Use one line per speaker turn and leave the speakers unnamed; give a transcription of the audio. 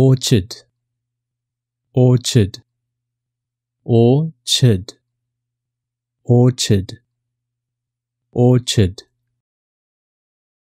orchard orchard orchard orchard orchard